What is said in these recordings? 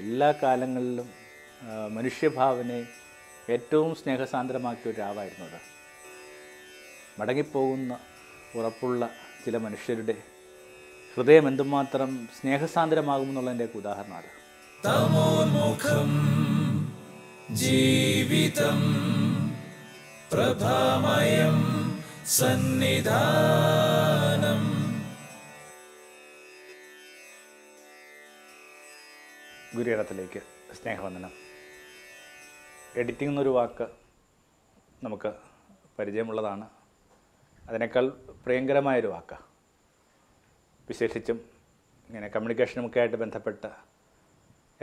എല്ലാ കാലങ്ങളിലും മനുഷ്യഭാവനെ ഏറ്റവും സ്നേഹസാന്ദ്രമാക്കിയ ഒരാളായിരുന്നു അത് മടങ്ങിപ്പോകുന്ന ഉറപ്പുള്ള ചില മനുഷ്യരുടെ ഹൃദയം എന്തുമാത്രം സ്നേഹസാന്ദ്രമാകുമെന്നുള്ളതിൻ്റെ ഒക്കെ ഉദാഹരണമാണ് തമോന്മുഖം ജീവിതം പ്രഭാമയം സന്നിധാനം സൂര്യകടത്തിലേക്ക് സ്നേഹവന്ദനം എഡിറ്റിംഗ് എന്നൊരു വാക്ക് നമുക്ക് പരിചയമുള്ളതാണ് അതിനേക്കാൾ പ്രിയങ്കരമായൊരു വാക്ക് വിശേഷിച്ചും ഇങ്ങനെ കമ്മ്യൂണിക്കേഷനുമൊക്കെ ആയിട്ട് ബന്ധപ്പെട്ട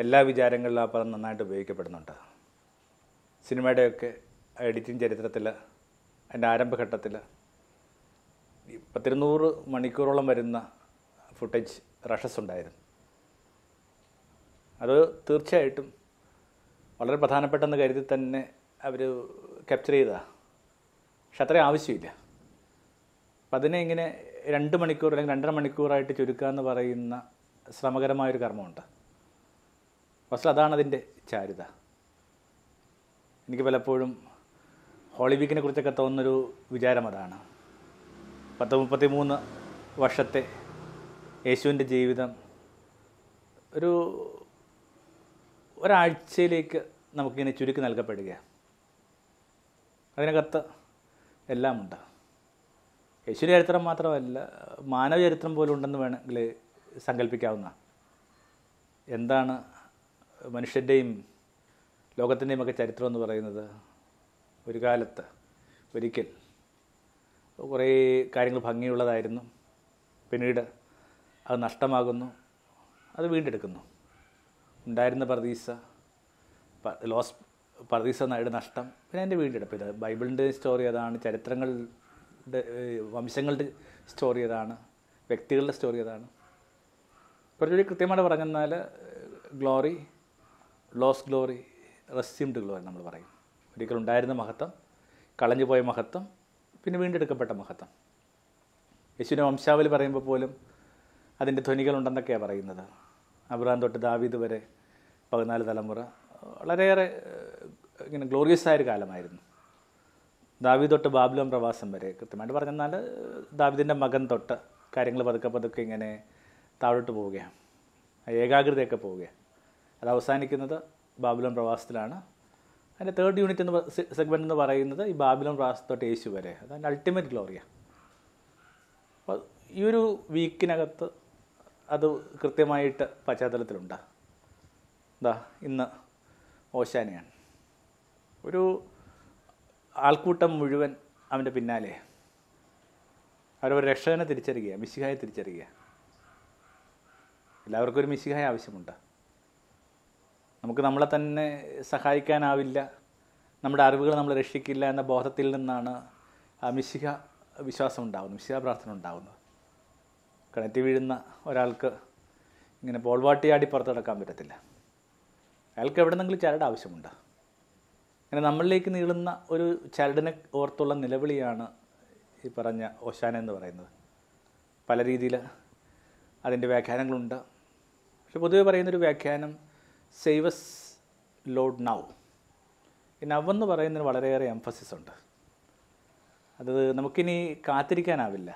എല്ലാ വിചാരങ്ങളിലും ആ പദം നന്നായിട്ട് ഉപയോഗിക്കപ്പെടുന്നുണ്ട് സിനിമയുടെയൊക്കെ എഡിറ്റിംഗ് ചരിത്രത്തിൽ അതിൻ്റെ ആരംഭഘട്ടത്തിൽ പത്തിരുന്നൂറ് മണിക്കൂറോളം വരുന്ന ഫുട്ടേജ് റഷസ് ഉണ്ടായിരുന്നു അത് തീർച്ചയായിട്ടും വളരെ പ്രധാനപ്പെട്ടെന്ന് കരുതി തന്നെ അവർ ക്യാപ്ചർ ചെയ്തതാണ് പക്ഷെ അത്രയും ആവശ്യമില്ല അപ്പം അതിനെ ഇങ്ങനെ രണ്ട് മണിക്കൂർ അല്ലെങ്കിൽ രണ്ടര മണിക്കൂറായിട്ട് ചുരുക്കുക എന്ന് പറയുന്ന ശ്രമകരമായൊരു കർമ്മമുണ്ട് പക്ഷെ അതാണ് അതിൻ്റെ ചാരുത എനിക്ക് പലപ്പോഴും ഹോളി വീക്കിനെ കുറിച്ചൊക്കെ തോന്നുന്നൊരു വിചാരം അതാണ് പത്ത് മുപ്പത്തി മൂന്ന് വർഷത്തെ യേശുവിൻ്റെ ജീവിതം ഒരു ഒരാഴ്ചയിലേക്ക് നമുക്കിങ്ങനെ ചുരുക്കി നൽകപ്പെടുകയാണ് അതിനകത്ത് എല്ലാമുണ്ട് യേശുര ചരിത്രം മാത്രമല്ല മാനവ ചരിത്രം പോലും ഉണ്ടെന്ന് വേണമെങ്കിൽ സങ്കല്പിക്കാവുന്ന എന്താണ് മനുഷ്യൻ്റെയും ലോകത്തിൻ്റെയും ഒക്കെ ചരിത്രം എന്ന് പറയുന്നത് ഒരു കാലത്ത് ഒരിക്കൽ കുറേ കാര്യങ്ങൾ ഭംഗിയുള്ളതായിരുന്നു പിന്നീട് അത് നഷ്ടമാകുന്നു അത് വീണ്ടെടുക്കുന്നു ഉണ്ടായിരുന്ന പർദീസ ലോസ് പർദീസ നേടിയ നഷ്ടം പിന്നെ എൻ്റെ വീണ്ടെടുപ്പ് ഇത് ബൈബിളിൻ്റെ സ്റ്റോറി അതാണ് ചരിത്രങ്ങളുടെ വംശങ്ങളുടെ സ്റ്റോറി അതാണ് വ്യക്തികളുടെ സ്റ്റോറി അതാണ് കുറച്ചുകൂടി കൃത്യമായിട്ട് പറഞ്ഞെന്നാൽ glory loss glory resumed glory നമ്മൾ പറയും ഒരിക്കൽ ഉണ്ടായിരുന്ന മഹത്വം കളഞ്ഞു പോയ മഹത്വം പിന്നെ വീണ്ടെടുക്കപ്പെട്ട മഹത്വം യേശുവിൻ്റെ വംശാവലി പറയുമ്പോൾ പോലും അതിൻ്റെ ധ്വനികളുണ്ടെന്നൊക്കെയാണ് പറയുന്നത് അബ്രഹാം തൊട്ട് ദാവീദ് വരെ പതിനാല് തലമുറ വളരെയേറെ ഇങ്ങനെ ഗ്ലോറിയസ് ആയൊരു കാലമായിരുന്നു ദാവി തൊട്ട് ബാബുലോൻ പ്രവാസം വരെ കൃത്യമായിട്ട് പറഞ്ഞെന്നാൽ ദാവിദിൻ്റെ മകൻ തൊട്ട് കാര്യങ്ങൾ പതുക്കെ പതുക്കെ ഇങ്ങനെ താഴോട്ട് പോവുകയാണ് ഏകാഗ്രതയൊക്കെ പോവുകയാണ് അത് അവസാനിക്കുന്നത് ബാബുലോൻ പ്രവാസത്തിലാണ് അതിൻ്റെ തേർഡ് യൂണിറ്റ് എന്ന് സെഗ്മെൻ്റ് എന്ന് പറയുന്നത് ഈ ബാബിലോൺ തൊട്ട് യേശു വരെ അതാണ് അൾട്ടിമേറ്റ് ഗ്ലോറിയാണ് അപ്പോൾ ഈ ഒരു വീക്കിനകത്ത് അത് കൃത്യമായിട്ട് പശ്ചാത്തലത്തിലുണ്ട് എന്താ ഇന്ന് ഓശാനയാണ് ഒരു ആൾക്കൂട്ടം മുഴുവൻ അവൻ്റെ പിന്നാലെ അവരവർ രക്ഷകനെ തിരിച്ചറിയുക മിശിഹായെ തിരിച്ചറിയുക എല്ലാവർക്കും ഒരു മിശിഹായ ആവശ്യമുണ്ട് നമുക്ക് നമ്മളെ തന്നെ സഹായിക്കാനാവില്ല നമ്മുടെ അറിവുകൾ നമ്മൾ രക്ഷിക്കില്ല എന്ന ബോധത്തിൽ നിന്നാണ് ആ മിശിഹ വിശ്വാസം ഉണ്ടാകുന്നത് മിശിഹ പ്രാർത്ഥന ഉണ്ടാകുന്നത് കിണറ്റി വീഴുന്ന ഒരാൾക്ക് ഇങ്ങനെ പോൾവാട്ടിയാടി പുറത്തെടുക്കാൻ പറ്റത്തില്ല അയാൾക്ക് എവിടെന്നെങ്കിലും ചരട് ആവശ്യമുണ്ട് അങ്ങനെ നമ്മളിലേക്ക് നീളുന്ന ഒരു ചരടിനെ ഓർത്തുള്ള നിലവിളിയാണ് ഈ പറഞ്ഞ ഓശാന എന്ന് പറയുന്നത് പല രീതിയിൽ അതിൻ്റെ വ്യാഖ്യാനങ്ങളുണ്ട് പക്ഷെ പൊതുവെ പറയുന്നൊരു വ്യാഖ്യാനം സേവസ് ലോഡ് നൗ ഈ നവ് എന്ന് പറയുന്നതിന് വളരെയേറെ എംഫസിസ് ഉണ്ട് അത് നമുക്കിനി കാത്തിരിക്കാനാവില്ല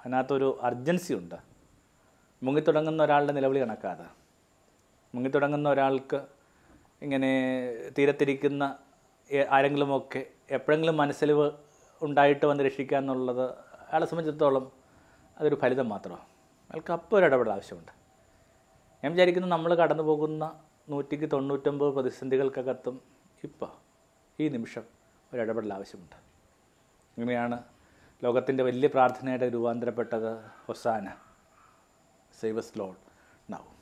അതിനകത്തൊരു അർജൻസി ഉണ്ട് മുങ്ങിത്തുടങ്ങുന്ന ഒരാളുടെ നിലവിളി കണക്കാതെ മുങ്ങിത്തുടങ്ങുന്ന ഒരാൾക്ക് ഇങ്ങനെ തീരത്തിരിക്കുന്ന ആരെങ്കിലുമൊക്കെ എപ്പോഴെങ്കിലും മനസ്സിൽ ഉണ്ടായിട്ട് വന്ന് രക്ഷിക്കുക എന്നുള്ളത് അയാളെ സംബന്ധിച്ചിടത്തോളം അതൊരു ഫലിതം മാത്രമാണ് അയാൾക്ക് അപ്പോൾ ഒരു ഇടപെടൽ ആവശ്യമുണ്ട് ഞാൻ വിചാരിക്കുന്നു നമ്മൾ കടന്നു പോകുന്ന നൂറ്റിക്ക് തൊണ്ണൂറ്റൊമ്പത് പ്രതിസന്ധികൾക്കകത്തും ഇപ്പോൾ ഈ നിമിഷം ഒരു ഇടപെടൽ ആവശ്യമുണ്ട് ഇങ്ങനെയാണ് ലോകത്തിൻ്റെ വലിയ പ്രാർത്ഥനയുടെ രൂപാന്തരപ്പെട്ടത് ഹൊസാന സേവസ് ലോഡ് നാവും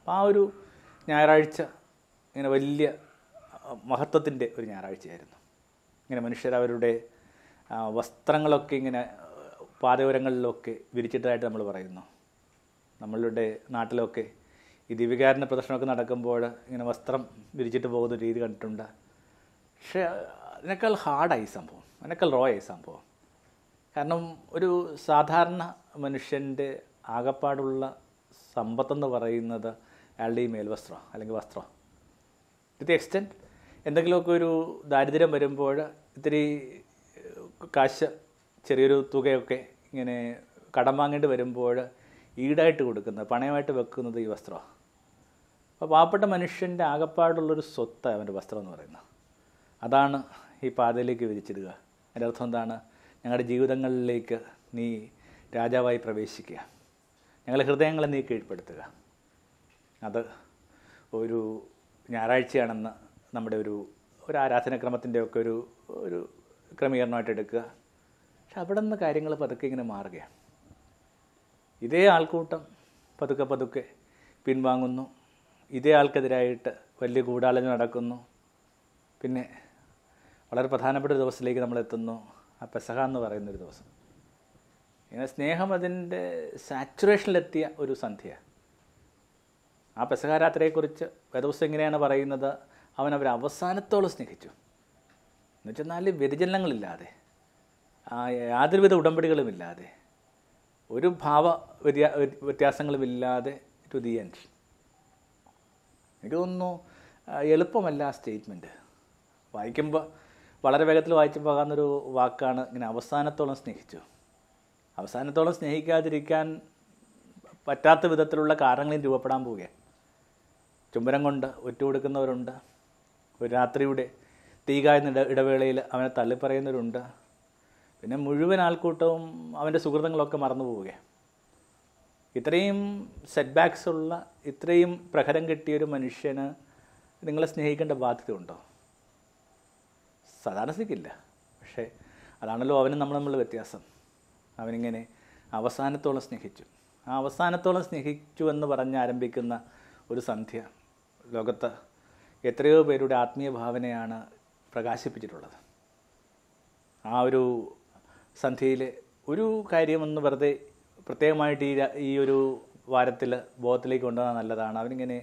അപ്പോൾ ആ ഒരു ഞായറാഴ്ച ഇങ്ങനെ വലിയ മഹത്വത്തിൻ്റെ ഒരു ഞായറാഴ്ചയായിരുന്നു ഇങ്ങനെ മനുഷ്യർ അവരുടെ വസ്ത്രങ്ങളൊക്കെ ഇങ്ങനെ പാതയോരങ്ങളിലൊക്കെ വിരിച്ചിട്ടതായിട്ട് നമ്മൾ പറയുന്നു നമ്മളുടെ നാട്ടിലൊക്കെ ഈ ദീപികാരൻ്റെ പ്രദർശനമൊക്കെ നടക്കുമ്പോൾ ഇങ്ങനെ വസ്ത്രം വിരിച്ചിട്ട് പോകുന്ന രീതി കണ്ടിട്ടുണ്ട് പക്ഷേ അതിനേക്കാൾ ഹാർഡായി സംഭവം അതിനേക്കാൾ റോ ആയി സംഭവം കാരണം ഒരു സാധാരണ മനുഷ്യൻ്റെ ആകപ്പാടുള്ള സമ്പത്തെന്ന് പറയുന്നത് അയാളുടെ ഈ മേൽവസ്ത്രം അല്ലെങ്കിൽ വസ്ത്രം ടു ദി എക്സ്റ്റെൻറ്റ് എന്തെങ്കിലുമൊക്കെ ഒരു ദാരിദ്ര്യം വരുമ്പോൾ ഇത്തിരി കാശ് ചെറിയൊരു തുകയൊക്കെ ഇങ്ങനെ കടം വാങ്ങേണ്ടി വരുമ്പോൾ ഈടായിട്ട് കൊടുക്കുന്നത് പണയമായിട്ട് വെക്കുന്നത് ഈ വസ്ത്രമാണ് അപ്പോൾ പാവപ്പെട്ട മനുഷ്യൻ്റെ ആകപ്പാടുള്ളൊരു സ്വത്ത് അവൻ്റെ വസ്ത്രം എന്ന് പറയുന്നത് അതാണ് ഈ പാതയിലേക്ക് വിരിച്ചിടുക അതിൻ്റെ അർത്ഥം എന്താണ് ഞങ്ങളുടെ ജീവിതങ്ങളിലേക്ക് നീ രാജാവായി പ്രവേശിക്കുക ഞങ്ങളുടെ ഹൃദയങ്ങളെ നീ കീഴ്പ്പെടുത്തുക അത് ഒരു ഞായറാഴ്ചയാണെന്ന് നമ്മുടെ ഒരു ഒരു ആരാധനക്രമത്തിൻ്റെ ഒക്കെ ഒരു ഒരു ക്രമീകരണമായിട്ട് എടുക്കുക പക്ഷെ അവിടെ നിന്ന് കാര്യങ്ങൾ പതുക്കെ ഇങ്ങനെ മാറുകയാണ് ഇതേ ആൾക്കൂട്ടം പതുക്കെ പതുക്കെ പിൻവാങ്ങുന്നു ഇതേ ആൾക്കെതിരായിട്ട് വലിയ ഗൂഢാലോചന നടക്കുന്നു പിന്നെ വളരെ പ്രധാനപ്പെട്ട ഒരു ദിവസത്തിലേക്ക് നമ്മൾ എത്തുന്നു ആ പെസഹ എന്ന് പറയുന്നൊരു ദിവസം ഇങ്ങനെ സ്നേഹം അതിൻ്റെ സാച്ചുറേഷനിലെത്തിയ ഒരു സന്ധ്യയാണ് ആ പെസഹാരാത്രയെക്കുറിച്ച് വേദപുസ്തകം എങ്ങനെയാണ് പറയുന്നത് അവൻ അവരെ അവസാനത്തോളം സ്നേഹിച്ചു എന്നുവെച്ചെന്നാൽ വ്യതിചലനങ്ങളില്ലാതെ യാതൊരുവിധ ഉടമ്പടികളുമില്ലാതെ ഒരു ഭാവ വ്യത്യാ വ്യത്യാസങ്ങളുമില്ലാതെ ടു ദി എൻഡ് എനിക്ക് തോന്നുന്നു എളുപ്പമല്ല ആ സ്റ്റേറ്റ്മെൻറ്റ് വായിക്കുമ്പോൾ വളരെ വേഗത്തിൽ വായിച്ചു പോകാവുന്നൊരു വാക്കാണ് ഇങ്ങനെ അവസാനത്തോളം സ്നേഹിച്ചു അവസാനത്തോളം സ്നേഹിക്കാതിരിക്കാൻ പറ്റാത്ത വിധത്തിലുള്ള കാരണങ്ങളും രൂപപ്പെടാൻ പോവുകയാണ് ചുംബരം കൊണ്ട് ഒറ്റുകൊടുക്കുന്നവരുണ്ട് ഒരു രാത്രിയുടെ തീകായുന്ന ഇട ഇടവേളയിൽ അവനെ തള്ളിപ്പറയുന്നവരുണ്ട് പിന്നെ മുഴുവൻ ആൾക്കൂട്ടവും അവൻ്റെ സുഹൃത്തുക്കളൊക്കെ മറന്നു പോവുകയാണ് ഇത്രയും സെറ്റ് ബാക്ക്സ് ഉള്ള ഇത്രയും പ്രഹരം കിട്ടിയൊരു മനുഷ്യന് നിങ്ങളെ സ്നേഹിക്കേണ്ട ബാധ്യത ഉണ്ടോ സാധാരണ സ്ഥിതിക്കില്ല പക്ഷേ അതാണല്ലോ അവനും നമ്മൾ നമ്മൾ വ്യത്യാസം അവനിങ്ങനെ അവസാനത്തോളം സ്നേഹിച്ചു ആ അവസാനത്തോളം സ്നേഹിച്ചു എന്ന് പറഞ്ഞ് ആരംഭിക്കുന്ന ഒരു സന്ധ്യ ലോകത്ത് എത്രയോ പേരുടെ ആത്മീയ ഭാവനയാണ് പ്രകാശിപ്പിച്ചിട്ടുള്ളത് ആ ഒരു സന്ധ്യയിൽ ഒരു കാര്യമെന്ന് വെറുതെ പ്രത്യേകമായിട്ട് ഈ ഈ ഒരു വാരത്തിൽ ബോധത്തിലേക്ക് കൊണ്ടുവന്നാൽ നല്ലതാണ് അവനിങ്ങനെ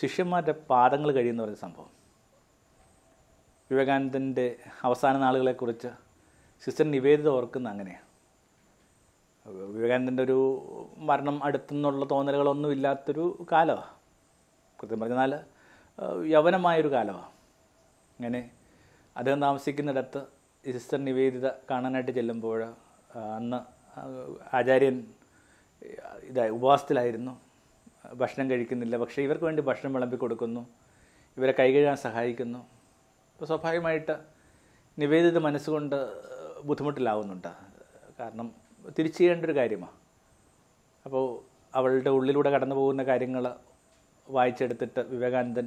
ശിഷ്യന്മാരുടെ പാദങ്ങൾ കഴിയുന്ന പറഞ്ഞ സംഭവം വിവേകാനന്ദൻ്റെ അവസാന നാളുകളെക്കുറിച്ച് സിസ്റ്റർ നിവേദിത ഓർക്കുന്ന അങ്ങനെയാണ് വിവേകാനന്ദൻ്റെ ഒരു മരണം അടുത്തുനിന്നുള്ള തോന്നലുകളൊന്നും ഇല്ലാത്തൊരു കാലമാണ് കൃത്യം പറഞ്ഞാൽ യവനമായൊരു കാലമാണ് അങ്ങനെ അദ്ദേഹം താമസിക്കുന്നിടത്ത് സിസ്റ്റർ നിവേദിത കാണാനായിട്ട് ചെല്ലുമ്പോൾ അന്ന് ആചാര്യൻ ഇതായി ഉപവാസത്തിലായിരുന്നു ഭക്ഷണം കഴിക്കുന്നില്ല പക്ഷേ ഇവർക്ക് വേണ്ടി ഭക്ഷണം വിളമ്പി കൊടുക്കുന്നു ഇവരെ കൈകഴുകാൻ സഹായിക്കുന്നു അപ്പോൾ സ്വാഭാവികമായിട്ട് നിവേദിത മനസ്സുകൊണ്ട് ബുദ്ധിമുട്ടിലാവുന്നുണ്ട് കാരണം തിരിച്ചു ചെയ്യേണ്ട ഒരു കാര്യമാണ് അപ്പോൾ അവളുടെ ഉള്ളിലൂടെ കടന്നു പോകുന്ന കാര്യങ്ങൾ വായിച്ചെടുത്തിട്ട് വിവേകാനന്ദൻ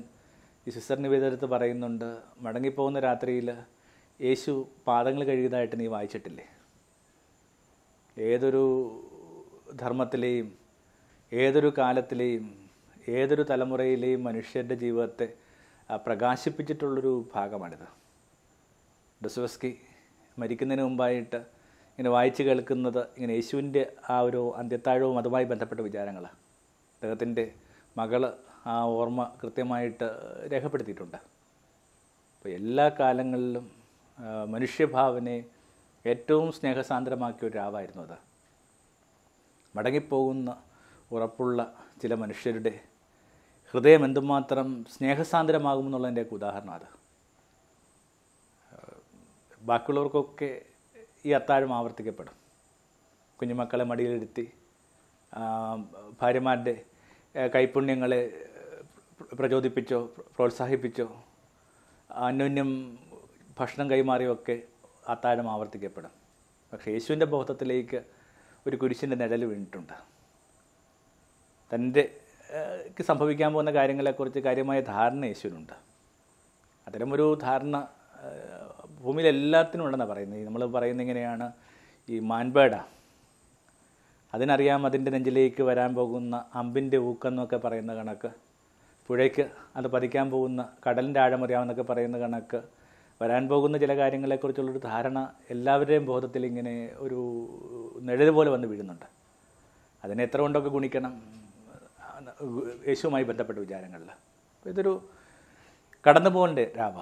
ഈ സിസ്റ്റർ നിവേദനത്ത് പറയുന്നുണ്ട് മടങ്ങിപ്പോകുന്ന രാത്രിയിൽ യേശു പാദങ്ങൾ കഴുകിയതായിട്ട് നീ വായിച്ചിട്ടില്ലേ ഏതൊരു ധർമ്മത്തിലെയും ഏതൊരു കാലത്തിലെയും ഏതൊരു തലമുറയിലെയും മനുഷ്യൻ്റെ ജീവിതത്തെ പ്രകാശിപ്പിച്ചിട്ടുള്ളൊരു ഭാഗമാണിത് ഡുസവസ്കി മരിക്കുന്നതിന് മുമ്പായിട്ട് ഇങ്ങനെ വായിച്ചു കേൾക്കുന്നത് ഇങ്ങനെ യേശുവിൻ്റെ ആ ഒരു അന്ത്യത്താഴവും അതുമായി ബന്ധപ്പെട്ട വിചാരങ്ങൾ അദ്ദേഹത്തിൻ്റെ മകള് ആ ഓർമ്മ കൃത്യമായിട്ട് രേഖപ്പെടുത്തിയിട്ടുണ്ട് അപ്പോൾ എല്ലാ കാലങ്ങളിലും മനുഷ്യഭാവനെ ഏറ്റവും സ്നേഹസാന്ദ്രമാക്കിയ ഒരാവായിരുന്നു അത് മടങ്ങിപ്പോകുന്ന ഉറപ്പുള്ള ചില മനുഷ്യരുടെ ഹൃദയം എന്തുമാത്രം സ്നേഹസാന്ദ്രമാകുമെന്നുള്ളതിൻ്റെയൊക്കെ ഉദാഹരണം അത് ബാക്കിയുള്ളവർക്കൊക്കെ ഈ അത്താഴം ആവർത്തിക്കപ്പെടും കുഞ്ഞുമക്കളെ മടിയിലിരുത്തി ഭാര്യമാരുടെ കൈപുണ്യങ്ങളെ പ്രചോദിപ്പിച്ചോ പ്രോത്സാഹിപ്പിച്ചോ അന്യോന്യം ഭക്ഷണം കൈമാറിയോ ഒക്കെ അത്താഴം ആവർത്തിക്കപ്പെടും പക്ഷേ യേശുവിൻ്റെ ബോധത്തിലേക്ക് ഒരു കുരിശിൻ്റെ നിഴൽ വീണിട്ടുണ്ട് തൻ്റെ സംഭവിക്കാൻ പോകുന്ന കാര്യങ്ങളെക്കുറിച്ച് കാര്യമായ ധാരണ യേശുവിനുണ്ട് അത്തരമൊരു ധാരണ ഭൂമിയിൽ എല്ലാത്തിനും ഉണ്ടെന്നാണ് പറയുന്നത് നമ്മൾ പറയുന്നത് ഇങ്ങനെയാണ് ഈ മാൻപേട അതിനറിയാം അതിൻ്റെ നെഞ്ചിലേക്ക് വരാൻ പോകുന്ന അമ്പിൻ്റെ ഊക്കെന്നൊക്കെ പറയുന്ന കണക്ക് പുഴയ്ക്ക് അത് പതിക്കാൻ പോകുന്ന കടലിൻ്റെ ആഴമറിയാമെന്നൊക്കെ പറയുന്ന കണക്ക് വരാൻ പോകുന്ന ചില കാര്യങ്ങളെക്കുറിച്ചുള്ളൊരു ധാരണ എല്ലാവരുടെയും ബോധത്തിൽ ഇങ്ങനെ ഒരു നിഴൽ പോലെ വന്ന് വീഴുന്നുണ്ട് അതിനെ എത്ര കൊണ്ടൊക്കെ ഗുണിക്കണം യേശുവുമായി ബന്ധപ്പെട്ട വിചാരങ്ങളിൽ ഇതൊരു കടന്നു പോകേണ്ട രാവ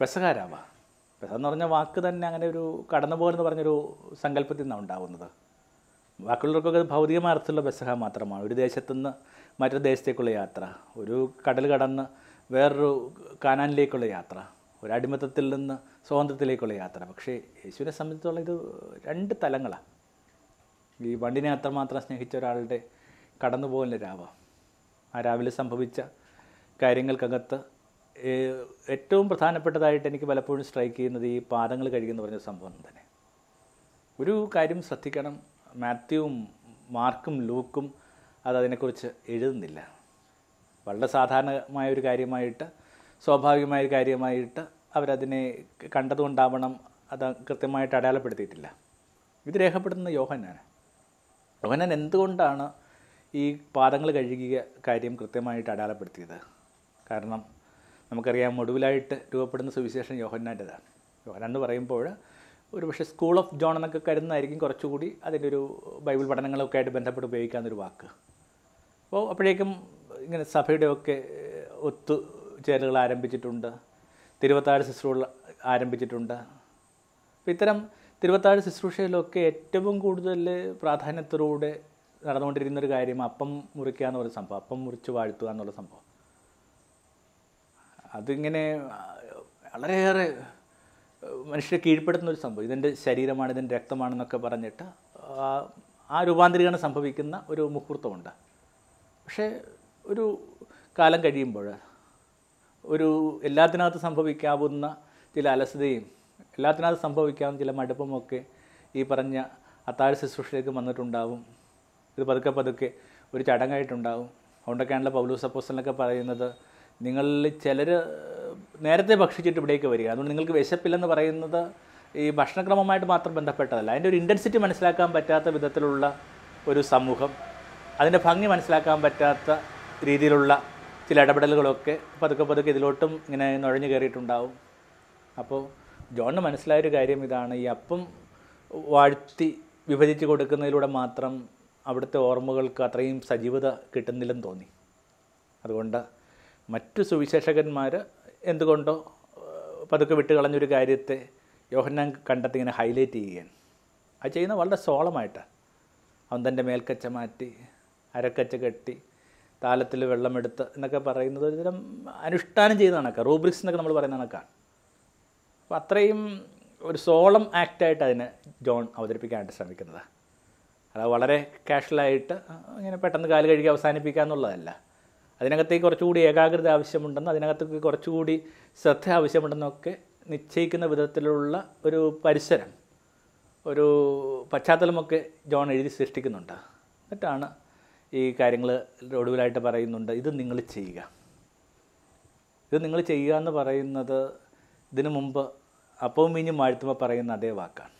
പെസക രാവ എന്ന് പറഞ്ഞ വാക്ക് തന്നെ അങ്ങനെ ഒരു കടന്നു പോകലെന്ന് പറഞ്ഞൊരു സങ്കല്പത്തിൽ നിന്നാണ് ഉണ്ടാവുന്നത് വാക്കുള്ളവർക്കൊക്കെ അത് ഭൗതികമായ അർത്ഥമുള്ള പ്രസഹ മാത്രമാണ് ഒരു ദേശത്തുനിന്ന് മറ്റൊരു ദേശത്തേക്കുള്ള യാത്ര ഒരു കടൽ കടന്ന് വേറൊരു കാനാനിലേക്കുള്ള യാത്ര ഒരു അടിമത്തത്തിൽ നിന്ന് സ്വാതന്ത്ര്യത്തിലേക്കുള്ള യാത്ര പക്ഷേ യേശുവിനെ സംബന്ധിച്ചുള്ള ഇത് രണ്ട് തലങ്ങളാണ് ഈ വണ്ടിനെ അത്രമാത്രം സ്നേഹിച്ച ഒരാളുടെ കടന്നു പോകുന്ന രാവാം ആ രാവിലെ സംഭവിച്ച കാര്യങ്ങൾക്കകത്ത് ഏറ്റവും പ്രധാനപ്പെട്ടതായിട്ട് എനിക്ക് പലപ്പോഴും സ്ട്രൈക്ക് ചെയ്യുന്നത് ഈ പാദങ്ങൾ കഴുകുന്ന പറഞ്ഞ സംഭവം തന്നെ ഒരു കാര്യം ശ്രദ്ധിക്കണം മാത്യുവും മാർക്കും ലൂക്കും അതതിനെക്കുറിച്ച് അതിനെക്കുറിച്ച് എഴുതുന്നില്ല വളരെ സാധാരണമായ ഒരു കാര്യമായിട്ട് സ്വാഭാവികമായ ഒരു കാര്യമായിട്ട് അവരതിനെ കണ്ടതുകൊണ്ടാവണം അത് കൃത്യമായിട്ട് അടയാളപ്പെടുത്തിയിട്ടില്ല ഇത് രേഖപ്പെടുത്തുന്ന യോഹനാണ് യോഹനാൻ എന്തുകൊണ്ടാണ് ഈ പാദങ്ങൾ കഴുകിയ കാര്യം കൃത്യമായിട്ട് അടയാളപ്പെടുത്തിയത് കാരണം നമുക്കറിയാം ഒടുവിലായിട്ട് രൂപപ്പെടുന്ന സുവിശേഷം യോഹന്നാൻ്റെതാണ് യോഹനാൻ എന്ന് പറയുമ്പോൾ ഒരു പക്ഷേ സ്കൂൾ ഓഫ് ജോൺ എന്നൊക്കെ കരുതുന്നതായിരിക്കും കുറച്ചുകൂടി അതിൻ്റെ ഒരു ബൈബിൾ പഠനങ്ങളൊക്കെ ആയിട്ട് ബന്ധപ്പെട്ട് ഉപയോഗിക്കാവുന്നൊരു വാക്ക് അപ്പോൾ അപ്പോഴേക്കും ഇങ്ങനെ സഭയുടെയൊക്കെ ഒത്തു ചേരലുകൾ ആരംഭിച്ചിട്ടുണ്ട് തിരുവത്താഴ് ശുശ്രൂഷ ആരംഭിച്ചിട്ടുണ്ട് അപ്പോൾ ഇത്തരം തിരുവത്താഴ് ശുശ്രൂഷയിലൊക്കെ ഏറ്റവും കൂടുതൽ പ്രാധാന്യത്തോടെ നടന്നുകൊണ്ടിരുന്ന ഒരു കാര്യം അപ്പം മുറിക്കുക എന്നുള്ള സംഭവം അപ്പം മുറിച്ച് വാഴ്ത്തുക എന്നുള്ള സംഭവം അതിങ്ങനെ വളരെയേറെ മനുഷ്യരെ കീഴ്പ്പെടുത്തുന്ന ഒരു സംഭവം ഇതിൻ്റെ ശരീരമാണ് ഇതിൻ്റെ രക്തമാണെന്നൊക്കെ പറഞ്ഞിട്ട് ആ രൂപാന്തരീകരണം സംഭവിക്കുന്ന ഒരു മുഹൂർത്തമുണ്ട് പക്ഷേ ഒരു കാലം കഴിയുമ്പോൾ ഒരു എല്ലാത്തിനകത്ത് സംഭവിക്കാവുന്ന ചില അലസതയും എല്ലാത്തിനകത്ത് സംഭവിക്കാവുന്ന ചില മടുപ്പുമൊക്കെ ഈ പറഞ്ഞ അത്താഴ ശുശ്രൂഷയിലേക്ക് വന്നിട്ടുണ്ടാവും ഇത് പതുക്കെ പതുക്കെ ഒരു ചടങ്ങായിട്ടുണ്ടാവും അതുകൊണ്ടൊക്കെയാണല്ലോ പൗലൂസ് അപ്പോസ്റ്റലൊക്കെ പറയുന്നത് നിങ്ങളിൽ ചിലർ നേരത്തെ ഭക്ഷിച്ചിട്ട് ഇവിടേക്ക് വരിക അതുകൊണ്ട് നിങ്ങൾക്ക് വിശപ്പില്ലെന്ന് പറയുന്നത് ഈ ഭക്ഷണക്രമമായിട്ട് മാത്രം ബന്ധപ്പെട്ടതല്ല അതിൻ്റെ ഒരു ഇൻറ്റൻസിറ്റി മനസ്സിലാക്കാൻ പറ്റാത്ത വിധത്തിലുള്ള ഒരു സമൂഹം അതിൻ്റെ ഭംഗി മനസ്സിലാക്കാൻ പറ്റാത്ത രീതിയിലുള്ള ചില ഇടപെടലുകളൊക്കെ പതുക്കെ പതുക്കെ ഇതിലോട്ടും ഇങ്ങനെ നുഴഞ്ഞു കയറിയിട്ടുണ്ടാവും അപ്പോൾ ജോണിന് മനസ്സിലായൊരു കാര്യം ഇതാണ് ഈ അപ്പം വാഴ്ത്തി വിഭജിച്ച് കൊടുക്കുന്നതിലൂടെ മാത്രം അവിടുത്തെ ഓർമ്മകൾക്ക് അത്രയും സജീവത കിട്ടുന്നില്ലെന്ന് തോന്നി അതുകൊണ്ട് മറ്റു സുവിശേഷകന്മാർ എന്തുകൊണ്ടോ പതുക്കെ വിട്ടുകളഞ്ഞൊരു കാര്യത്തെ യോഹന്നാൻ കണ്ടെത്തി ഇങ്ങനെ ഹൈലൈറ്റ് ചെയ്യുകയാണ് അത് ചെയ്യുന്നത് വളരെ സോളമായിട്ടാണ് അവൻ തൻ്റെ മേൽക്കച്ച മാറ്റി അരക്കച്ച കെട്ടി താലത്തിൽ വെള്ളമെടുത്ത് എന്നൊക്കെ പറയുന്നത് ഒരുതരം അനുഷ്ഠാനം ചെയ്ത കണക്കാണ് റൂബ്രിക്സ് എന്നൊക്കെ നമ്മൾ പറയുന്ന കണക്കാണ് അപ്പോൾ അത്രയും ഒരു സോളം ആക്റ്റായിട്ട് അതിനെ ജോൺ അവതരിപ്പിക്കാനായിട്ട് ശ്രമിക്കുന്നത് അത് വളരെ കാഷ്വലായിട്ട് ഇങ്ങനെ പെട്ടെന്ന് കാല് കഴുകി അവസാനിപ്പിക്കുക എന്നുള്ളതല്ല അതിനകത്തേക്ക് കുറച്ചുകൂടി ഏകാഗ്രത ആവശ്യമുണ്ടെന്ന് അതിനകത്തേക്ക് കുറച്ചുകൂടി ശ്രദ്ധ ആവശ്യമുണ്ടെന്നൊക്കെ നിശ്ചയിക്കുന്ന വിധത്തിലുള്ള ഒരു പരിസരം ഒരു പശ്ചാത്തലമൊക്കെ ജോൺ എഴുതി സൃഷ്ടിക്കുന്നുണ്ട് എന്നിട്ടാണ് ഈ കാര്യങ്ങൾ ഒടുവിലായിട്ട് പറയുന്നുണ്ട് ഇത് നിങ്ങൾ ചെയ്യുക ഇത് നിങ്ങൾ ചെയ്യുക എന്ന് പറയുന്നത് ഇതിനു മുമ്പ് അപ്പവും വീഞ്ഞും വാഴ്ത്തുമ്പോൾ പറയുന്ന അതേ വാക്കാണ്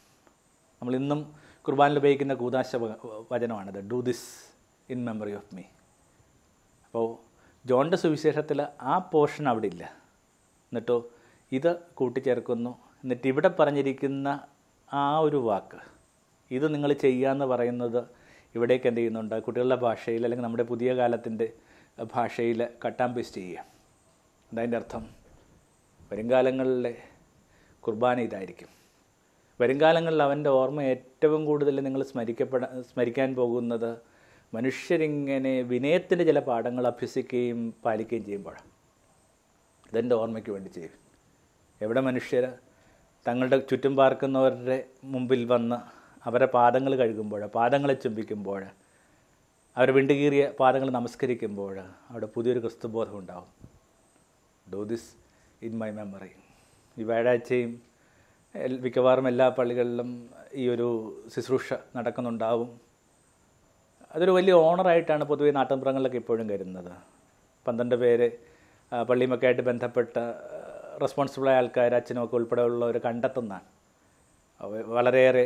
നമ്മൾ ഇന്നും കുർബാനിൽ ഉപയോഗിക്കുന്ന കൂതാശ വചനമാണിത് do this in memory of me അപ്പോൾ ജോണിൻ്റെ സുവിശേഷത്തിൽ ആ പോർഷൻ അവിടെ ഇല്ല എന്നിട്ടോ ഇത് കൂട്ടിച്ചേർക്കുന്നു എന്നിട്ട് ഇവിടെ പറഞ്ഞിരിക്കുന്ന ആ ഒരു വാക്ക് ഇത് നിങ്ങൾ ചെയ്യുക എന്ന് പറയുന്നത് ഇവിടേക്ക് എന്ത് ചെയ്യുന്നുണ്ട് കുട്ടികളുടെ ഭാഷയിൽ അല്ലെങ്കിൽ നമ്മുടെ പുതിയ കാലത്തിൻ്റെ ഭാഷയിൽ കട്ടാൻ പേസ്റ്റ് ചെയ്യുക അതതിൻ്റെ അർത്ഥം വരുംകാലങ്ങളിലെ കുർബാന ഇതായിരിക്കും വരുംകാലങ്ങളിൽ അവൻ്റെ ഓർമ്മ ഏറ്റവും കൂടുതൽ നിങ്ങൾ സ്മരിക്കപ്പെടാൻ സ്മരിക്കാൻ പോകുന്നത് മനുഷ്യരിങ്ങനെ വിനയത്തിൻ്റെ ചില പാഠങ്ങൾ അഭ്യസിക്കുകയും പാലിക്കുകയും ചെയ്യുമ്പോഴാണ് ഇതെൻ്റെ ഓർമ്മയ്ക്ക് വേണ്ടി ചെയ്യും എവിടെ മനുഷ്യർ തങ്ങളുടെ ചുറ്റും പാർക്കുന്നവരുടെ മുമ്പിൽ വന്ന് അവരെ പാദങ്ങൾ കഴുകുമ്പോൾ പാദങ്ങളെ ചുംബിക്കുമ്പോൾ അവർ വിണ്ടുകീറിയ പാദങ്ങൾ നമസ്കരിക്കുമ്പോൾ അവിടെ പുതിയൊരു ക്രിസ്തുബോധം ഉണ്ടാവും do this in my memory ഈ വ്യാഴാഴ്ചയും മിക്കവാറും എല്ലാ പള്ളികളിലും ഈ ഒരു ശുശ്രൂഷ നടക്കുന്നുണ്ടാവും അതൊരു വലിയ ഓണറായിട്ടാണ് പൊതുവേ നാട്ടിൻപുറങ്ങളിലൊക്കെ ഇപ്പോഴും കരുതുന്നത് പന്ത്രണ്ട് പേര് പള്ളിയുമൊക്കെ ആയിട്ട് ബന്ധപ്പെട്ട റെസ്പോൺസിബിളായ ആൾക്കാർ അച്ഛനുമൊക്കെ ഉൾപ്പെടെയുള്ളവർ കണ്ടെത്തുന്നതാണ് വളരെയേറെ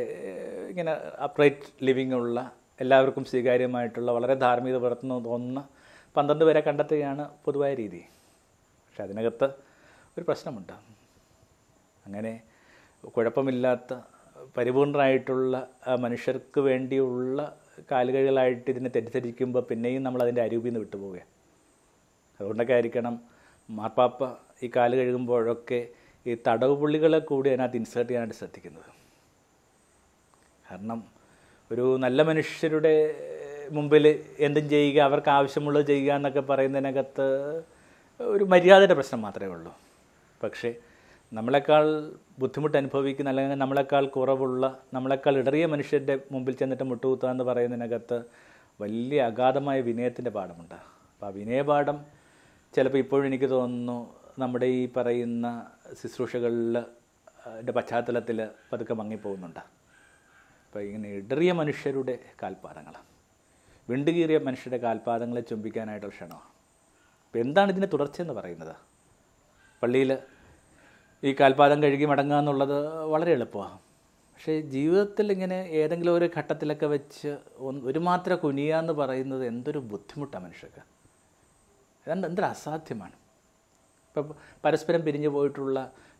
ഇങ്ങനെ അപ്രൈറ്റ് ലിവിങ് ഉള്ള എല്ലാവർക്കും സ്വീകാര്യമായിട്ടുള്ള വളരെ ധാർമ്മികത പുലർത്തുന്ന തോന്നുന്ന പന്ത്രണ്ട് പേരെ കണ്ടെത്തുകയാണ് പൊതുവായ രീതി പക്ഷെ അതിനകത്ത് ഒരു പ്രശ്നമുണ്ട് അങ്ങനെ കുഴപ്പമില്ലാത്ത പരിപൂർണരായിട്ടുള്ള മനുഷ്യർക്ക് വേണ്ടിയുള്ള കാലുകളിലായിട്ട് ഇതിനെ തെറ്റിദ്ധരിക്കുമ്പോൾ പിന്നെയും നമ്മൾ അതിൻ്റെ അരൂപിൽ നിന്ന് വിട്ടുപോവുക അതുകൊണ്ടൊക്കെ ആയിരിക്കണം മാർപ്പാപ്പ ഈ കാല് കഴുകുമ്പോഴൊക്കെ ഈ തടവ് പുള്ളികളെ കൂടി അതിനകത്ത് ഇൻസേർട്ട് ചെയ്യാനായിട്ട് ശ്രദ്ധിക്കുന്നത് കാരണം ഒരു നല്ല മനുഷ്യരുടെ മുമ്പിൽ എന്തും ചെയ്യുക അവർക്ക് ആവശ്യമുള്ളത് ചെയ്യുക എന്നൊക്കെ പറയുന്നതിനകത്ത് ഒരു മര്യാദയുടെ പ്രശ്നം മാത്രമേ ഉള്ളൂ പക്ഷേ നമ്മളെക്കാൾ ബുദ്ധിമുട്ട് അനുഭവിക്കുന്ന അല്ലെങ്കിൽ നമ്മളെക്കാൾ കുറവുള്ള നമ്മളെക്കാൾ ഇടറിയ മനുഷ്യരുടെ മുമ്പിൽ ചെന്നിട്ട് മുട്ടുകുത്തുക എന്ന് പറയുന്നതിനകത്ത് വലിയ അഗാധമായ വിനയത്തിൻ്റെ പാഠമുണ്ട് അപ്പോൾ ആ വിനയപാഠം ചിലപ്പോൾ ഇപ്പോഴും എനിക്ക് തോന്നുന്നു നമ്മുടെ ഈ പറയുന്ന ശുശ്രൂഷകളിൽ പശ്ചാത്തലത്തിൽ പതുക്കെ മങ്ങിപ്പോകുന്നുണ്ട് അപ്പോൾ ഇങ്ങനെ ഇടറിയ മനുഷ്യരുടെ കാൽപാദങ്ങൾ വിണ്ടുകീറിയ മനുഷ്യരുടെ കാൽപാദങ്ങളെ ചുംബിക്കാനായിട്ടുള്ള ക്ഷണമാണ് അപ്പോൾ എന്താണ് ഇതിൻ്റെ തുടർച്ചയെന്ന് പറയുന്നത് പള്ളിയിൽ ഈ കാൽപാദം കഴുകി മടങ്ങുക എന്നുള്ളത് വളരെ എളുപ്പമാണ് പക്ഷേ ജീവിതത്തിൽ ഇങ്ങനെ ഏതെങ്കിലും ഒരു ഘട്ടത്തിലൊക്കെ വെച്ച് ഒരു മാത്രം കുനിയുക എന്ന് പറയുന്നത് എന്തൊരു ബുദ്ധിമുട്ടാണ് മനുഷ്യർക്ക് അതുകൊണ്ട് എന്തൊരു അസാധ്യമാണ് ഇപ്പം പരസ്പരം പിരിഞ്ഞു പോയിട്ടുള്ള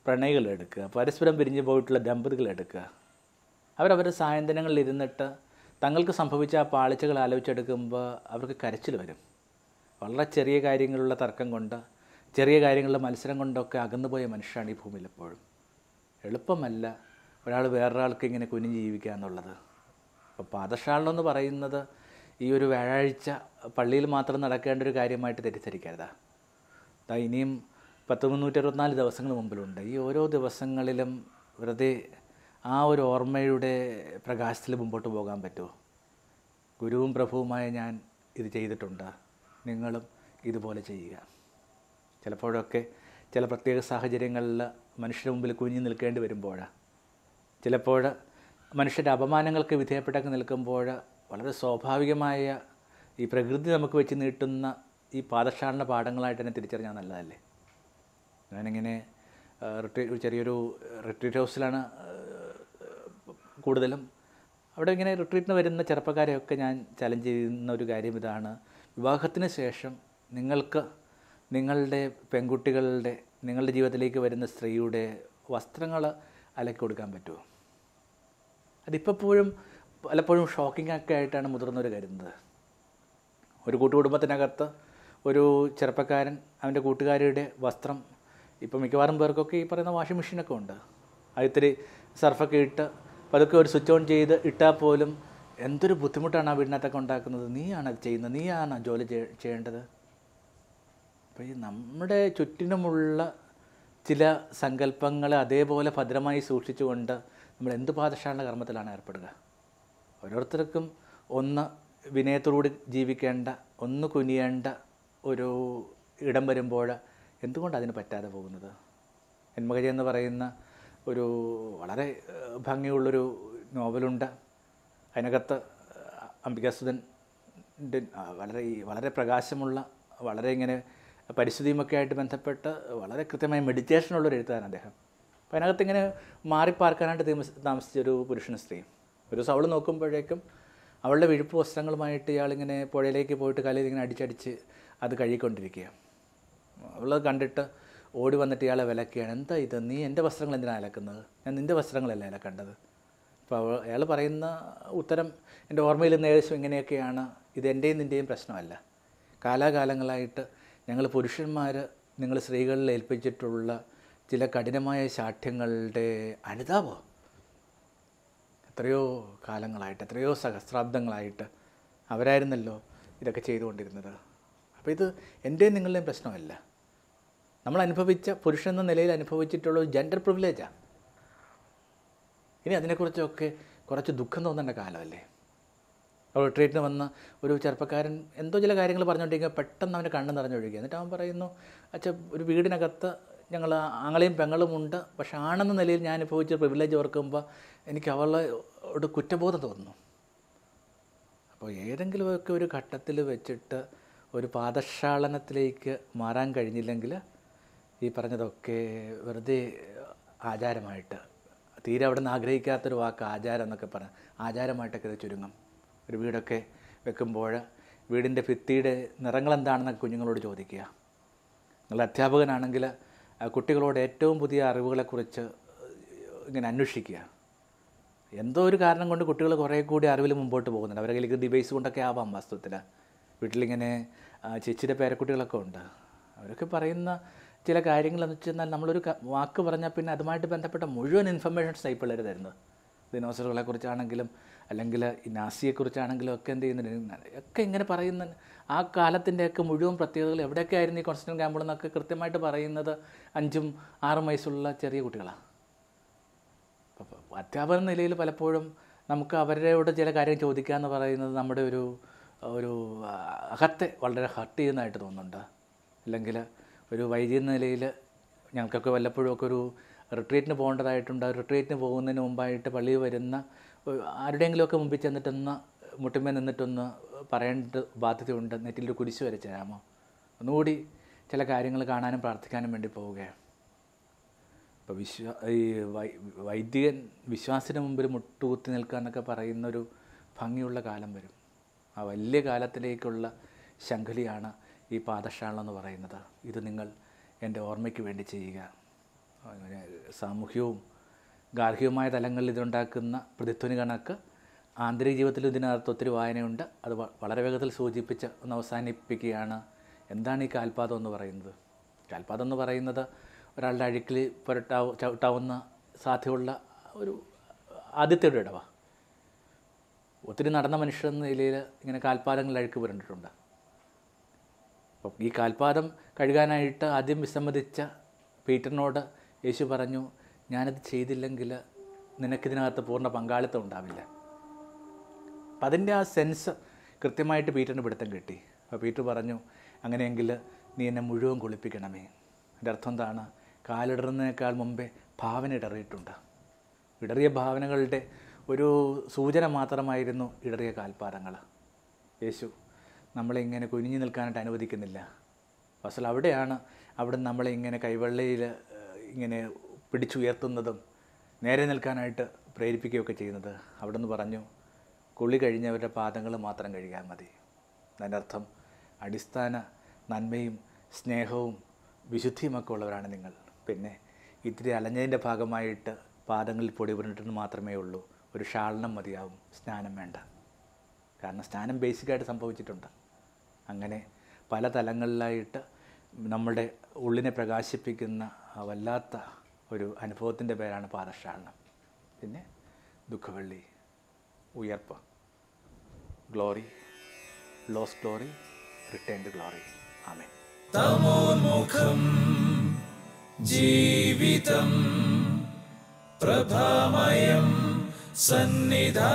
പ്രണയികൾ എടുക്കുക പരസ്പരം പിരിഞ്ഞു പോയിട്ടുള്ള ദമ്പതികൾ എടുക്കുക അവരവരുടെ സായന്തനങ്ങളിൽ ഇരുന്നിട്ട് തങ്ങൾക്ക് സംഭവിച്ച ആ പാളിച്ചകൾ ആലോചിച്ചെടുക്കുമ്പോൾ അവർക്ക് കരച്ചിൽ വരും വളരെ ചെറിയ കാര്യങ്ങളുള്ള തർക്കം കൊണ്ട് ചെറിയ കാര്യങ്ങളുടെ മത്സരം കൊണ്ടൊക്കെ അകന്നുപോയ മനുഷ്യരാണ് ഈ ഭൂമിയിൽ എപ്പോഴും എളുപ്പമല്ല ഒരാൾ വേറൊരാൾക്ക് ഇങ്ങനെ കുനിഞ്ഞ് ജീവിക്കുക എന്നുള്ളത് അപ്പോൾ പാദശാലം എന്ന് പറയുന്നത് ഈ ഒരു വ്യാഴാഴ്ച പള്ളിയിൽ മാത്രം നടക്കേണ്ട ഒരു കാര്യമായിട്ട് തെറ്റിദ്ധരിക്കരുത് ഇനിയും പത്ത് മുന്നൂറ്റി അറുപത്തിനാല് ദിവസങ്ങൾ മുമ്പിലുണ്ട് ഈ ഓരോ ദിവസങ്ങളിലും വെറുതെ ആ ഒരു ഓർമ്മയുടെ പ്രകാശത്തിൽ മുമ്പോട്ട് പോകാൻ പറ്റുമോ ഗുരുവും പ്രഭുവുമായ ഞാൻ ഇത് ചെയ്തിട്ടുണ്ട് നിങ്ങളും ഇതുപോലെ ചെയ്യുക ചിലപ്പോഴൊക്കെ ചില പ്രത്യേക സാഹചര്യങ്ങളിൽ മനുഷ്യരുടെ മുമ്പിൽ കുഞ്ഞു നിൽക്കേണ്ടി വരുമ്പോൾ ചിലപ്പോൾ മനുഷ്യൻ്റെ അപമാനങ്ങൾക്ക് വിധേയപ്പെട്ടൊക്കെ നിൽക്കുമ്പോൾ വളരെ സ്വാഭാവികമായ ഈ പ്രകൃതി നമുക്ക് വെച്ച് നീട്ടുന്ന ഈ പാദശാലന പാഠങ്ങളായിട്ട് തന്നെ തിരിച്ചറിഞ്ഞാൽ നല്ലതല്ലേ ഞാനിങ്ങനെ റിട്രീറ്റ് ചെറിയൊരു റിട്രീറ്റ് ഹൗസിലാണ് കൂടുതലും അവിടെ ഇങ്ങനെ റിട്രീറ്റിന് വരുന്ന ചെറുപ്പക്കാരെയൊക്കെ ഞാൻ ചലഞ്ച് ചെയ്യുന്ന ഒരു കാര്യം ഇതാണ് വിവാഹത്തിന് ശേഷം നിങ്ങൾക്ക് നിങ്ങളുടെ പെൺകുട്ടികളുടെ നിങ്ങളുടെ ജീവിതത്തിലേക്ക് വരുന്ന സ്ത്രീയുടെ വസ്ത്രങ്ങൾ അലക്കി കൊടുക്കാൻ പറ്റുമോ അതിപ്പോഴും പലപ്പോഴും ഷോക്കിംഗ് ഒക്കെ ആയിട്ടാണ് മുതിർന്നവർ കരുതുന്നത് ഒരു കൂട്ടുകുടുംബത്തിനകത്ത് ഒരു ചെറുപ്പക്കാരൻ അവൻ്റെ കൂട്ടുകാരിയുടെ വസ്ത്രം ഇപ്പം മിക്കവാറും പേർക്കൊക്കെ ഈ പറയുന്ന വാഷിംഗ് മെഷീനൊക്കെ ഉണ്ട് അത് ഇത്തിരി സർഫൊക്കെ ഇട്ട് പതുക്കെ ഒരു സ്വിച്ച് ഓൺ ചെയ്ത് ഇട്ടാൽ പോലും എന്തൊരു ബുദ്ധിമുട്ടാണ് ആ വീടിനകത്തൊക്കെ ഉണ്ടാക്കുന്നത് നീയാണ് അത് ചെയ്യുന്നത് നീയാണ് ജോലി ചെയ്യേണ്ടത് അപ്പോൾ ഈ നമ്മുടെ ചുറ്റിനുമുള്ള ചില സങ്കല്പങ്ങൾ അതേപോലെ ഭദ്രമായി സൂക്ഷിച്ചുകൊണ്ട് നമ്മൾ എന്ത് പാദശാല കർമ്മത്തിലാണ് ഏർപ്പെടുക ഓരോരുത്തർക്കും ഒന്ന് വിനയത്തോടുകൂടി ജീവിക്കേണ്ട ഒന്ന് കുനിയേണ്ട ഒരു ഇടം വരുമ്പോൾ എന്തുകൊണ്ട് അതിന് പറ്റാതെ പോകുന്നത് എന്മകജ എന്ന് പറയുന്ന ഒരു വളരെ ഭംഗിയുള്ളൊരു നോവലുണ്ട് അതിനകത്ത് അംബികാസുധൻ്റെ വളരെ വളരെ പ്രകാശമുള്ള വളരെ ഇങ്ങനെ പരിസ്ഥിതിയുമൊക്കെ ആയിട്ട് ബന്ധപ്പെട്ട് വളരെ കൃത്യമായ മെഡിറ്റേഷനുള്ളൊരു എഴുത്തുകാരൻ അദ്ദേഹം അപ്പോൾ അതിനകത്ത് ഇങ്ങനെ മാറിപ്പാർക്കാനായിട്ട് താമസിച്ച ഒരു പുരുഷന് സ്ത്രീ ഒരു ദിവസം അവൾ നോക്കുമ്പോഴേക്കും അവളുടെ വിഴുപ്പ് വസ്ത്രങ്ങളുമായിട്ട് ഇയാളിങ്ങനെ പുഴയിലേക്ക് പോയിട്ട് കലയിൽ ഇങ്ങനെ അടിച്ചടിച്ച് അത് കഴുകിക്കൊണ്ടിരിക്കുക അവൾ കണ്ടിട്ട് ഓടി വന്നിട്ട് ഇയാളെ വിലക്കുകയാണ് എന്താ ഇത് നീ എൻ്റെ വസ്ത്രങ്ങൾ എന്തിനാണ് അലക്കുന്നത് ഞാൻ നിൻ്റെ വസ്ത്രങ്ങളല്ലേ അലക്കേണ്ടത് അപ്പോൾ അയാൾ പറയുന്ന ഉത്തരം എൻ്റെ ഓർമ്മയിൽ നിന്ന് ഏകദേശം ഇങ്ങനെയൊക്കെയാണ് ഇത് എൻ്റെയും നിൻ്റെയും പ്രശ്നമല്ല കാലാകാലങ്ങളായിട്ട് ഞങ്ങൾ പുരുഷന്മാർ നിങ്ങൾ സ്ത്രീകളിൽ ഏൽപ്പിച്ചിട്ടുള്ള ചില കഠിനമായ ശാഠ്യങ്ങളുടെ അനുതാപം എത്രയോ കാലങ്ങളായിട്ട് എത്രയോ സഹസ്രാബ്ദങ്ങളായിട്ട് അവരായിരുന്നല്ലോ ഇതൊക്കെ ചെയ്തുകൊണ്ടിരുന്നത് അപ്പോൾ ഇത് എൻ്റെയും നിങ്ങളുടെയും പ്രശ്നമല്ല നമ്മൾ അനുഭവിച്ച പുരുഷൻ എന്ന നിലയിൽ അനുഭവിച്ചിട്ടുള്ള ഒരു ജെൻഡർ പ്രിവിലേജാണ് ഇനി അതിനെക്കുറിച്ചൊക്കെ കുറച്ച് ദുഃഖം തോന്നേണ്ട കാലമല്ലേ ട്രീറ്റിന് വന്ന ഒരു ചെറുപ്പക്കാരൻ എന്തോ ചില കാര്യങ്ങൾ പറഞ്ഞുകൊണ്ടിരിക്കുക പെട്ടെന്ന് അവൻ്റെ കണ്ണ് നിറഞ്ഞൊഴുകി എന്നിട്ട് അവൻ പറയുന്നു അച്ഛ ഒരു വീടിനകത്ത് ഞങ്ങൾ ആങ്ങളെയും പെങ്ങളും ഉണ്ട് പക്ഷെ ആണെന്ന നിലയിൽ ഞാൻ അനുഭവിച്ച പ്രിവിലേജ് ഓർക്കുമ്പോൾ എനിക്ക് അവളോട് കുറ്റബോധം തോന്നുന്നു അപ്പോൾ ഏതെങ്കിലുമൊക്കെ ഒരു ഘട്ടത്തിൽ വെച്ചിട്ട് ഒരു പാദശാളനത്തിലേക്ക് മാറാൻ കഴിഞ്ഞില്ലെങ്കിൽ ഈ പറഞ്ഞതൊക്കെ വെറുതെ ആചാരമായിട്ട് തീരെ അവിടെ നിന്ന് ആഗ്രഹിക്കാത്തൊരു വാക്ക് ആചാരം എന്നൊക്കെ പറഞ്ഞ് ആചാരമായിട്ടൊക്കെ ഇത് ചുരുങ്ങും ഒരു വീടൊക്കെ വെക്കുമ്പോൾ വീടിൻ്റെ ഭിത്തിയുടെ എന്താണെന്നൊക്കെ കുഞ്ഞുങ്ങളോട് ചോദിക്കുക നിങ്ങൾ അധ്യാപകനാണെങ്കിൽ കുട്ടികളോട് ഏറ്റവും പുതിയ അറിവുകളെക്കുറിച്ച് ഇങ്ങനെ അന്വേഷിക്കുക എന്തോ ഒരു കാരണം കൊണ്ട് കുട്ടികൾ കുറേ കൂടി അറിവിൽ മുമ്പോട്ട് പോകുന്നുണ്ട് അവരെ കയ്യിലേക്ക് ഡിവൈസ് കൊണ്ടൊക്കെ ആവാം വാസ്തവത്തിൽ വീട്ടിലിങ്ങനെ ചേച്ചിയുടെ പേരക്കുട്ടികളൊക്കെ ഉണ്ട് അവരൊക്കെ പറയുന്ന ചില കാര്യങ്ങൾ എന്ന് വെച്ച് കഴിഞ്ഞാൽ നമ്മളൊരു വാക്ക് പറഞ്ഞാൽ പിന്നെ അതുമായിട്ട് ബന്ധപ്പെട്ട മുഴുവൻ ഇൻഫർമേഷൻസ് ഈ പിള്ളേർ തരുന്നത് ദിനോസറുകളെ കുറിച്ചാണെങ്കിലും അല്ലെങ്കിൽ നാസിയെക്കുറിച്ചാണെങ്കിലും ഒക്കെ എന്ത് ചെയ്യുന്നുണ്ട് ഒക്കെ ഇങ്ങനെ പറയുന്ന ആ കാലത്തിൻ്റെയൊക്കെ മുഴുവൻ പ്രത്യേകതകൾ എവിടെയൊക്കെ ആയിരുന്നു ഈ കോൺസ്റ്റൻ ക്യാമ്പിൾ എന്നൊക്കെ കൃത്യമായിട്ട് പറയുന്നത് അഞ്ചും ആറും വയസ്സുള്ള ചെറിയ കുട്ടികളാണ് അപ്പോൾ അധ്യാപന നിലയിൽ പലപ്പോഴും നമുക്ക് അവരോട് ചില കാര്യം ചോദിക്കുക എന്ന് പറയുന്നത് നമ്മുടെ ഒരു ഒരു അകത്തെ വളരെ ഹർട്ട് ചെയ്യുന്നതായിട്ട് തോന്നുന്നുണ്ട് അല്ലെങ്കിൽ ഒരു വൈദ്യ നിലയിൽ ഞങ്ങൾക്കൊക്കെ വല്ലപ്പോഴും ഒക്കെ ഒരു റിട്രീറ്റിന് പോകേണ്ടതായിട്ടുണ്ട് റിട്രീറ്റിന് പോകുന്നതിന് മുമ്പായിട്ട് പള്ളിയിൽ വരുന്ന ആരുടെയെങ്കിലുമൊക്കെ മുമ്പിൽ ചെന്നിട്ടൊന്ന് മുട്ടിമേ നിന്നിട്ടൊന്ന് പറയേണ്ട ബാധ്യതയുണ്ട് നെറ്റിലൊരു കുരിശ് വരച്ച് തരാമോ ഒന്നുകൂടി ചില കാര്യങ്ങൾ കാണാനും പ്രാർത്ഥിക്കാനും വേണ്ടി പോവുകയാണ് അപ്പോൾ വിശ്വാ ഈ വൈദികൻ വിശ്വാസിന് മുമ്പിൽ മുട്ടുകുത്തി നിൽക്കുക എന്നൊക്കെ പറയുന്നൊരു ഭംഗിയുള്ള കാലം വരും ആ വലിയ കാലത്തിലേക്കുള്ള ശംഖലിയാണ് ഈ പാഠശാല എന്ന് പറയുന്നത് ഇത് നിങ്ങൾ എൻ്റെ ഓർമ്മയ്ക്ക് വേണ്ടി ചെയ്യുക അങ്ങനെ സാമൂഹ്യവും ഗാർഹികവുമായ തലങ്ങളിൽ ഇതുണ്ടാക്കുന്ന പ്രതിധ്വനി കണക്ക് ആന്തരിക ജീവിതത്തിൽ ഇതിനകത്ത് ഒത്തിരി വായനയുണ്ട് അത് വളരെ വേഗത്തിൽ സൂചിപ്പിച്ച് ഒന്ന് അവസാനിപ്പിക്കുകയാണ് എന്താണ് ഈ കാൽപാതം എന്ന് പറയുന്നത് കാൽപാതം എന്ന് പറയുന്നത് ഒരാളുടെ അഴുക്കിൽ പുരട്ടാവ് ചവിട്ടാവുന്ന സാധ്യതയുള്ള ഒരു ആദ്യത്തെ ഒരു ഇടവ ഒത്തിരി നടന്ന മനുഷ്യൻ എന്ന നിലയിൽ ഇങ്ങനെ കാൽപാതങ്ങളിൽ അഴുക്ക് പുരണ്ടിട്ടുണ്ട് അപ്പം ഈ കാൽപാദം കഴുകാനായിട്ട് ആദ്യം വിസമ്മതിച്ച പീറ്ററിനോട് യേശു പറഞ്ഞു ഞാനത് ചെയ്തില്ലെങ്കിൽ നിനക്കിതിനകത്ത് പൂർണ്ണ പങ്കാളിത്തം ഉണ്ടാവില്ല അപ്പം അതിൻ്റെ ആ സെൻസ് കൃത്യമായിട്ട് പീറ്ററിന് പിടുത്തം കിട്ടി അപ്പോൾ പീറ്റർ പറഞ്ഞു അങ്ങനെയെങ്കിൽ നീ എന്നെ മുഴുവൻ കുളിപ്പിക്കണമേ എൻ്റെ അർത്ഥം എന്താണ് കാലിടറുന്നതിനേക്കാൾ മുമ്പേ ഭാവന ഇടറിയിട്ടുണ്ട് ഇടറിയ ഭാവനകളുടെ ഒരു സൂചന മാത്രമായിരുന്നു ഇടറിയ കാൽപ്പാദങ്ങൾ യേശു നമ്മളെ ഇങ്ങനെ കുനിഞ്ഞു നിൽക്കാനായിട്ട് അനുവദിക്കുന്നില്ല അസൽ അവിടെയാണ് അവിടെ നമ്മളെ ഇങ്ങനെ കൈവെള്ളയിൽ ഇങ്ങനെ പിടിച്ചുയർത്തുന്നതും നേരെ നിൽക്കാനായിട്ട് പ്രേരിപ്പിക്കുകയൊക്കെ ചെയ്യുന്നത് അവിടെ നിന്ന് പറഞ്ഞു കുളി കഴിഞ്ഞവരുടെ പാദങ്ങൾ മാത്രം കഴുകിയാൽ മതി അതിനർത്ഥം അടിസ്ഥാന നന്മയും സ്നേഹവും വിശുദ്ധിയുമൊക്കെ ഉള്ളവരാണ് നിങ്ങൾ പിന്നെ ഇത്തിരി അലഞ്ഞതിൻ്റെ ഭാഗമായിട്ട് പാദങ്ങളിൽ പൊടി പുരണ്ടിട്ട് മാത്രമേ ഉള്ളൂ ഒരു ഷാളനം മതിയാവും സ്നാനം വേണ്ട കാരണം സ്നാനം ബേസിക്കായിട്ട് സംഭവിച്ചിട്ടുണ്ട് അങ്ങനെ പല തലങ്ങളിലായിട്ട് നമ്മുടെ ഉള്ളിനെ പ്രകാശിപ്പിക്കുന്ന വല്ലാത്ത ഒരു അനുഭവത്തിൻ്റെ പേരാണ് പാദക്ഷാളനം പിന്നെ ദുഃഖവള്ളി ഉയർപ്പ് glory loss glory returned glory ആമേ തമോന്മുഖം ജീവിതം പ്രഭാമയം സന്നിധാ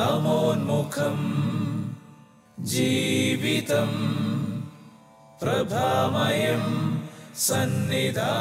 तमोन्मुखम् जीवितम् प्रभामयं सन्निधा